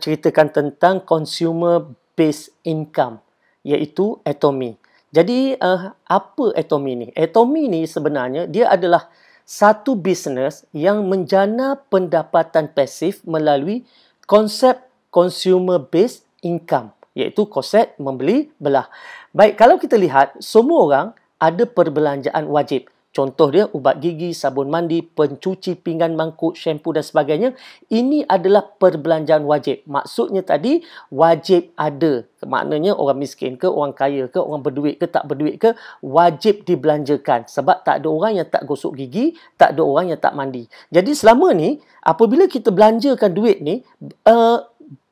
ceritakan tentang consumer based income iaitu atomi. Jadi uh, apa atomi ni? Atomi ni sebenarnya dia adalah satu bisnes yang menjana pendapatan pasif melalui konsep consumer based income iaitu konsep membeli belah. Baik, kalau kita lihat semua orang ada perbelanjaan wajib. Contoh dia ubat gigi, sabun mandi, pencuci pinggan mangkuk, syampu dan sebagainya. Ini adalah perbelanjaan wajib. Maksudnya tadi wajib ada. Maknanya orang miskin ke, orang kaya ke, orang berduit ke, tak berduit ke, wajib dibelanjakan. Sebab tak ada orang yang tak gosok gigi, tak ada orang yang tak mandi. Jadi selama ni apabila kita belanjakan duit ni, uh,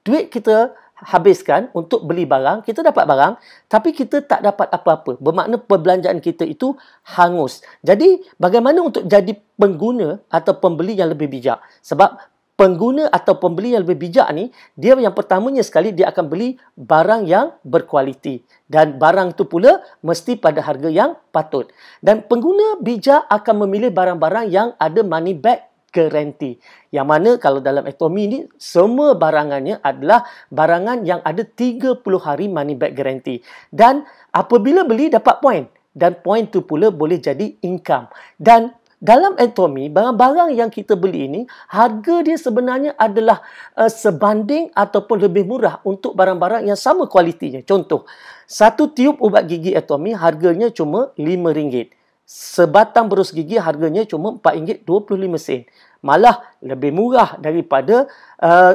duit kita habiskan untuk beli barang, kita dapat barang tapi kita tak dapat apa-apa. Bermakna perbelanjaan kita itu hangus. Jadi bagaimana untuk jadi pengguna atau pembeli yang lebih bijak? Sebab pengguna atau pembeli yang lebih bijak ni dia yang pertamanya sekali dia akan beli barang yang berkualiti dan barang tu pula mesti pada harga yang patut dan pengguna bijak akan memilih barang-barang yang ada money back garanti. Yang mana kalau dalam ekonomi ni semua barangannya adalah barangan yang ada 30 hari money back garanti. Dan apabila beli dapat point dan point tu pula boleh jadi income. Dan dalam ekonomi barang-barang yang kita beli ini harga dia sebenarnya adalah uh, sebanding ataupun lebih murah untuk barang-barang yang sama kualitinya. Contoh, satu tiup ubat gigi ekonomi harganya cuma RM5 sebatang berus gigi harganya cuma RM4.25 sen. Malah lebih murah daripada uh,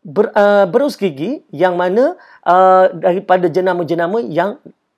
ber, uh, berus gigi yang mana uh, daripada jenama-jenama yang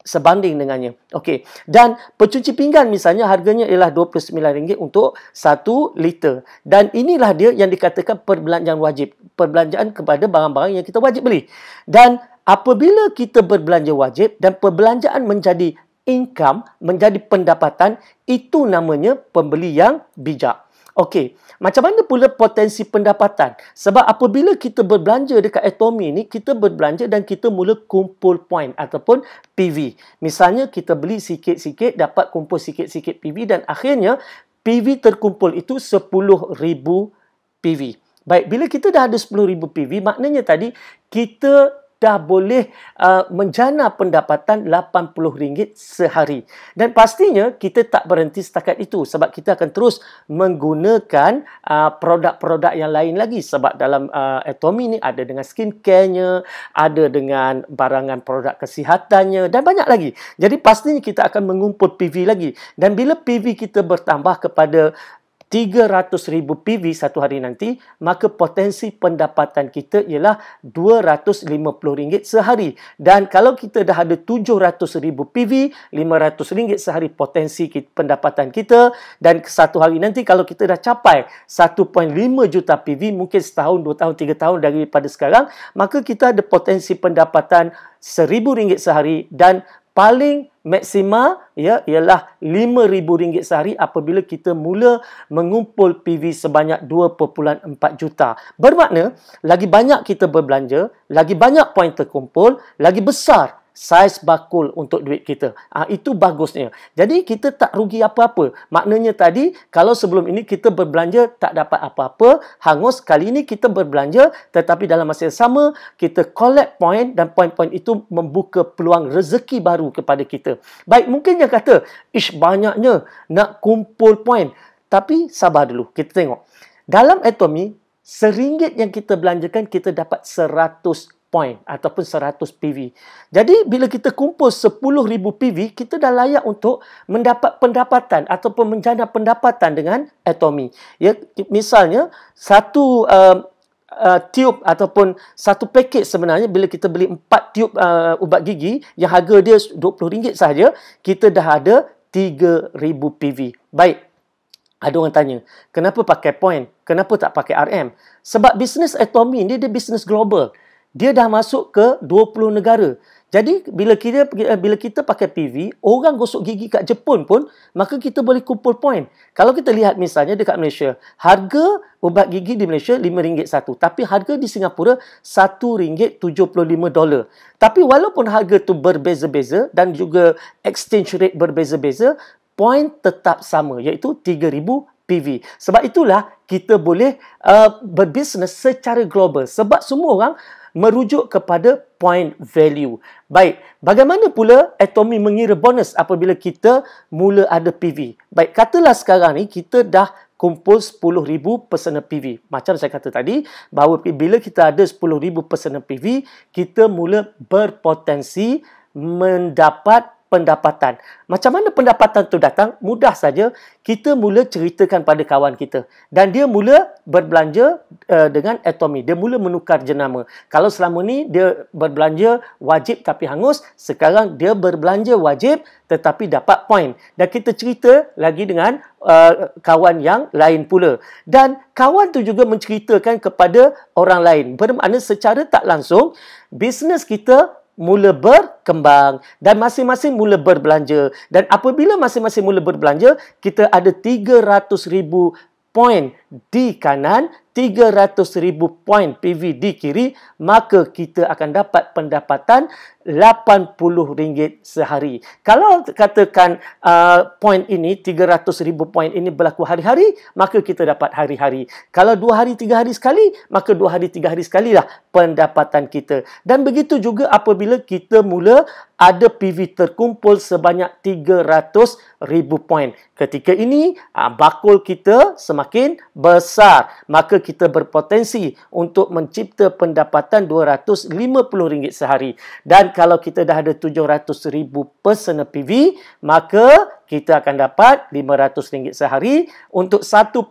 sebanding dengannya. Okey. Dan pencuci pinggan misalnya harganya ialah RM29 untuk 1 liter. Dan inilah dia yang dikatakan perbelanjaan wajib. Perbelanjaan kepada barang-barang yang kita wajib beli. Dan apabila kita berbelanja wajib dan perbelanjaan menjadi income menjadi pendapatan itu namanya pembeli yang bijak. Okey, macam mana pula potensi pendapatan? Sebab apabila kita berbelanja dekat Atomy ni, kita berbelanja dan kita mula kumpul point ataupun PV. Misalnya kita beli sikit-sikit dapat kumpul sikit-sikit PV dan akhirnya PV terkumpul itu 10,000 PV. Baik, bila kita dah ada 10,000 PV, maknanya tadi kita dah boleh uh, menjana pendapatan RM80 sehari. Dan pastinya kita tak berhenti setakat itu sebab kita akan terus menggunakan uh, produk-produk uh, yang lain lagi sebab dalam uh, Atomy ni ada dengan skincare-nya, ada dengan barangan produk kesihatannya dan banyak lagi. Jadi pastinya kita akan mengumpul PV lagi. Dan bila PV kita bertambah kepada 300,000 PV satu hari nanti, maka potensi pendapatan kita ialah RM250 sehari. Dan kalau kita dah ada 700,000 PV, RM500 sehari potensi pendapatan kita. Dan satu hari nanti kalau kita dah capai 1.5 juta PV, mungkin setahun, dua tahun, tiga tahun daripada sekarang, maka kita ada potensi pendapatan RM1,000 sehari dan paling maksima ya ialah RM5000 sehari apabila kita mula mengumpul PV sebanyak 2.4 juta. Bermakna lagi banyak kita berbelanja, lagi banyak poin terkumpul, lagi besar saiz bakul untuk duit kita. Ha, itu bagusnya. Jadi kita tak rugi apa-apa. Maknanya tadi kalau sebelum ini kita berbelanja tak dapat apa-apa, hangus kali ini kita berbelanja tetapi dalam masa yang sama kita collect point dan point-point itu membuka peluang rezeki baru kepada kita. Baik mungkin yang kata, ish banyaknya nak kumpul point. Tapi sabar dulu, kita tengok. Dalam atomi, seringgit yang kita belanjakan kita dapat seratus point ataupun 100 PV. Jadi bila kita kumpul 10,000 PV, kita dah layak untuk mendapat pendapatan ataupun menjana pendapatan dengan atomi. Ya, misalnya, satu uh, eh, uh, eh, tiup ataupun satu paket sebenarnya bila kita beli empat tiup uh, eh, ubat gigi yang harga dia RM20 saja, kita dah ada 3,000 PV. Baik, ada orang tanya, kenapa pakai point? Kenapa tak pakai RM? Sebab bisnes atomi ni dia bisnes global dia dah masuk ke 20 negara. Jadi bila kita bila kita pakai PV, orang gosok gigi kat Jepun pun maka kita boleh kumpul point. Kalau kita lihat misalnya dekat Malaysia, harga ubat gigi di Malaysia RM5 satu, tapi harga di Singapura RM1.75. Tapi walaupun harga tu berbeza-beza dan juga exchange rate berbeza-beza, point tetap sama iaitu 3000 PV. Sebab itulah kita boleh uh, berbisnes secara global. Sebab semua orang merujuk kepada point value. Baik, bagaimana pula atomi mengira bonus apabila kita mula ada PV? Baik, katalah sekarang ni kita dah kumpul 10,000 personal PV. Macam saya kata tadi, bahawa bila kita ada 10,000 personal PV, kita mula berpotensi mendapat pendapatan. Macam mana pendapatan tu datang? Mudah saja kita mula ceritakan pada kawan kita dan dia mula berbelanja uh, dengan Atomy. Dia mula menukar jenama. Kalau selama ni dia berbelanja wajib tapi hangus, sekarang dia berbelanja wajib tetapi dapat poin. Dan kita cerita lagi dengan uh, kawan yang lain pula. Dan kawan tu juga menceritakan kepada orang lain. Bermakna secara tak langsung bisnes kita mula berkembang dan masing-masing mula berbelanja dan apabila masing-masing mula berbelanja kita ada 300,000 poin di kanan 300,000 point PV di kiri, maka kita akan dapat pendapatan RM80 sehari. Kalau katakan uh, point ini, 300,000 point ini berlaku hari-hari, maka kita dapat hari-hari. Kalau dua hari, tiga hari sekali, maka dua hari, tiga hari sekali lah pendapatan kita. Dan begitu juga apabila kita mula ada PV terkumpul sebanyak 300,000 point. Ketika ini, uh, bakul kita semakin besar. Maka kita kita berpotensi untuk mencipta pendapatan RM250 sehari. Dan kalau kita dah ada RM700,000 personal PV, maka kita akan dapat RM500 sehari untuk 1.5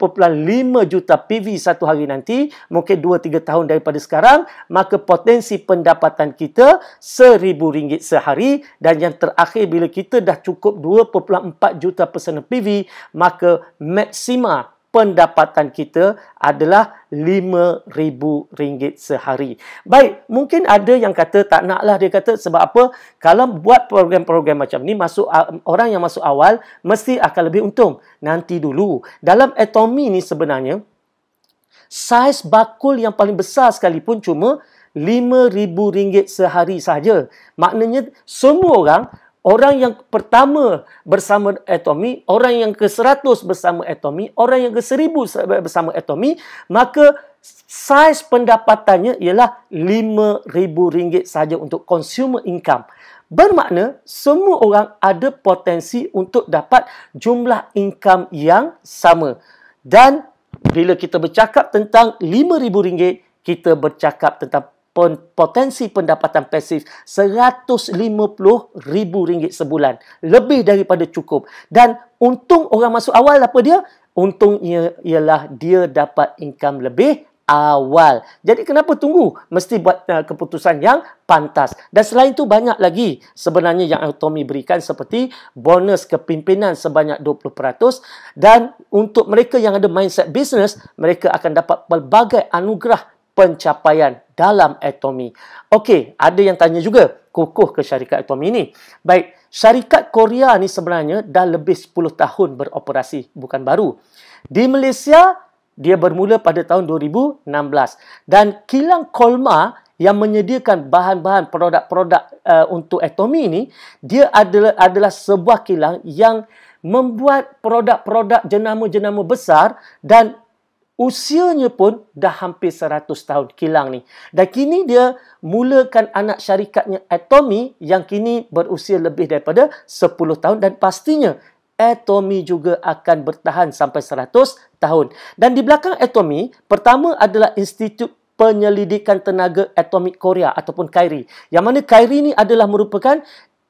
juta PV satu hari nanti, mungkin 2-3 tahun daripada sekarang, maka potensi pendapatan kita RM1,000 sehari dan yang terakhir bila kita dah cukup 2.4 juta personal PV, maka maksima pendapatan kita adalah RM5,000 sehari. Baik, mungkin ada yang kata tak nak lah dia kata sebab apa? Kalau buat program-program macam ni, masuk orang yang masuk awal mesti akan lebih untung. Nanti dulu. Dalam atomi ni sebenarnya, saiz bakul yang paling besar sekalipun cuma RM5,000 sehari sahaja. Maknanya semua orang orang yang pertama bersama atomi, orang yang ke seratus bersama atomi, orang yang ke seribu bersama atomi, maka saiz pendapatannya ialah RM5,000 saja untuk consumer income. Bermakna semua orang ada potensi untuk dapat jumlah income yang sama. Dan bila kita bercakap tentang RM5,000, kita bercakap tentang potensi pendapatan pasif RM150,000 sebulan. Lebih daripada cukup. Dan untung orang masuk awal apa dia? Untungnya ialah dia dapat income lebih awal. Jadi kenapa tunggu? Mesti buat uh, keputusan yang pantas. Dan selain itu banyak lagi sebenarnya yang Tommy berikan seperti bonus kepimpinan sebanyak 20% dan untuk mereka yang ada mindset business, mereka akan dapat pelbagai anugerah pencapaian dalam atomi. Okey, ada yang tanya juga, kukuh ke syarikat atomi ini? Baik, syarikat Korea ni sebenarnya dah lebih 10 tahun beroperasi, bukan baru. Di Malaysia, dia bermula pada tahun 2016. Dan kilang Kolma yang menyediakan bahan-bahan produk-produk uh, untuk atomi ini, dia adalah, adalah sebuah kilang yang membuat produk-produk jenama-jenama besar dan usianya pun dah hampir 100 tahun kilang ni. Dan kini dia mulakan anak syarikatnya Atomi yang kini berusia lebih daripada 10 tahun dan pastinya Atomi juga akan bertahan sampai 100 tahun. Dan di belakang Atomi, pertama adalah Institut Penyelidikan Tenaga Atomik Korea ataupun KAIRI. Yang mana KAIRI ni adalah merupakan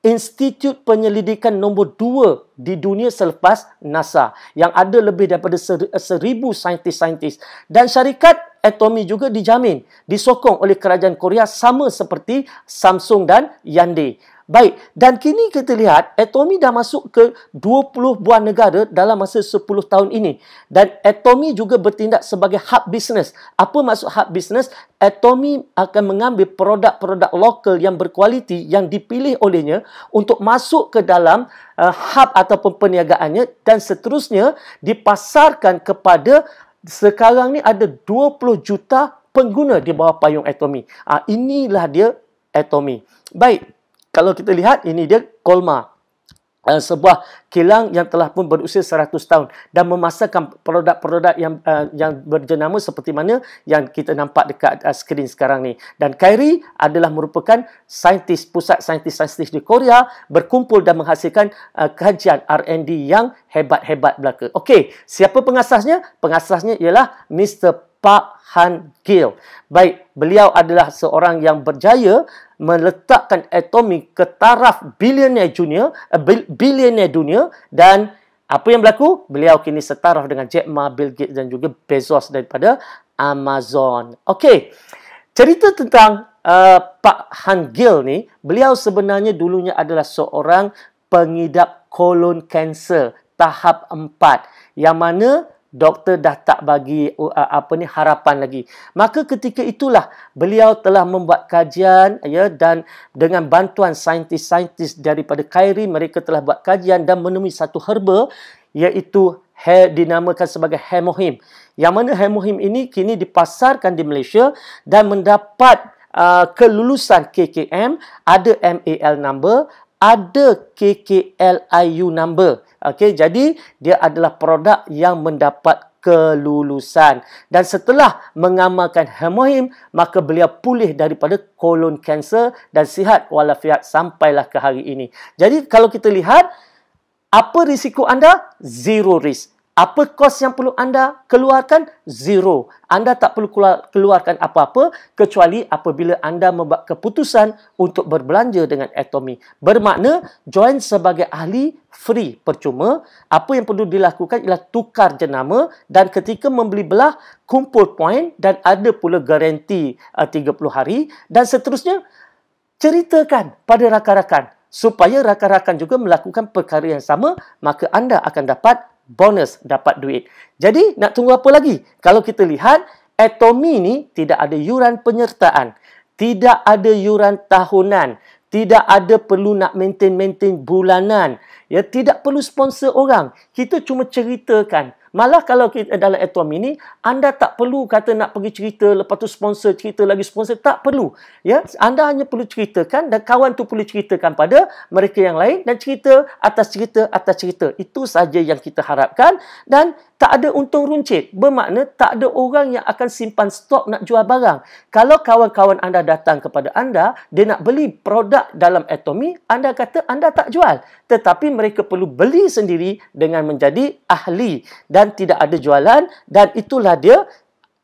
institut penyelidikan nombor 2 di dunia selepas NASA yang ada lebih daripada eh, seribu saintis-saintis dan syarikat Atomi juga dijamin disokong oleh kerajaan Korea sama seperti Samsung dan Hyundai. Baik, dan kini kita lihat Atomi dah masuk ke 20 buah negara dalam masa 10 tahun ini. Dan Atomi juga bertindak sebagai hub business. Apa maksud hub business? Atomi akan mengambil produk-produk lokal yang berkualiti yang dipilih olehnya untuk masuk ke dalam uh, hub ataupun perniagaannya dan seterusnya dipasarkan kepada sekarang ni ada 20 juta pengguna di bawah payung Atomi. Uh, inilah dia Atomi. Baik, kalau kita lihat ini dia kolma Uh, sebuah kilang yang telah pun berusia 100 tahun dan memasarkan produk-produk yang uh, yang berjenama seperti mana yang kita nampak dekat uh, skrin sekarang ni dan Kairi adalah merupakan saintis pusat saintis-saintis di Korea berkumpul dan menghasilkan uh, kajian R&D yang hebat-hebat belaka. Okey, siapa pengasasnya? Pengasasnya ialah Mr Pak Han Gil. Baik, beliau adalah seorang yang berjaya meletakkan atomi ke taraf bilioner junior, eh, bilioner dunia dan apa yang berlaku? Beliau kini setaraf dengan Jack Ma, Bill Gates dan juga Bezos daripada Amazon. Okey. Cerita tentang uh, Pak Han Gil ni, beliau sebenarnya dulunya adalah seorang pengidap colon cancer tahap 4 yang mana doktor dah tak bagi uh, uh, apa ni harapan lagi maka ketika itulah beliau telah membuat kajian ya dan dengan bantuan saintis-saintis daripada Kairi mereka telah buat kajian dan menemui satu herba iaitu hair dinamakan sebagai hemohim yang mana hemohim ini kini dipasarkan di Malaysia dan mendapat Uh, kelulusan KKM ada MAL number ada KKLIU number. Okey, jadi dia adalah produk yang mendapat kelulusan dan setelah mengamalkan hemohim maka beliau pulih daripada kolon kanser dan sihat walafiat sampailah ke hari ini. Jadi kalau kita lihat apa risiko anda? Zero risk apa kos yang perlu anda keluarkan? Zero. Anda tak perlu keluarkan apa-apa kecuali apabila anda membuat keputusan untuk berbelanja dengan Atomy. Bermakna join sebagai ahli free percuma. Apa yang perlu dilakukan ialah tukar jenama dan ketika membeli belah kumpul poin dan ada pula garanti 30 uh, hari dan seterusnya ceritakan pada rakan-rakan supaya rakan-rakan juga melakukan perkara yang sama maka anda akan dapat bonus dapat duit. Jadi nak tunggu apa lagi? Kalau kita lihat Atomi ni tidak ada yuran penyertaan, tidak ada yuran tahunan, tidak ada perlu nak maintain-maintain bulanan. Ya tidak perlu sponsor orang. Kita cuma ceritakan Malah kalau kita dalam atom ini, anda tak perlu kata nak pergi cerita, lepas tu sponsor cerita lagi sponsor, tak perlu. Ya, Anda hanya perlu ceritakan dan kawan tu perlu ceritakan pada mereka yang lain dan cerita atas cerita atas cerita. Itu saja yang kita harapkan dan tak ada untung runcit. Bermakna tak ada orang yang akan simpan stok nak jual barang. Kalau kawan-kawan anda datang kepada anda, dia nak beli produk dalam atomi, anda kata anda tak jual tetapi mereka perlu beli sendiri dengan menjadi ahli dan tidak ada jualan dan itulah dia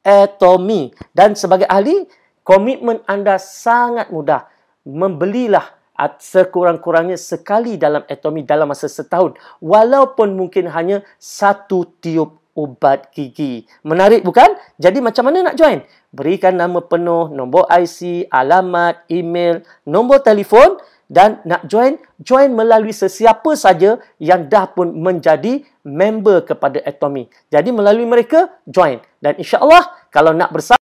atomi dan sebagai ahli komitmen anda sangat mudah membelilah sekurang-kurangnya sekali dalam atomi dalam masa setahun walaupun mungkin hanya satu tiup ubat gigi. Menarik bukan? Jadi macam mana nak join? Berikan nama penuh, nombor IC, alamat, email, nombor telefon dan nak join join melalui sesiapa saja yang dah pun menjadi member kepada Atomy. Jadi melalui mereka join dan insya-Allah kalau nak bersama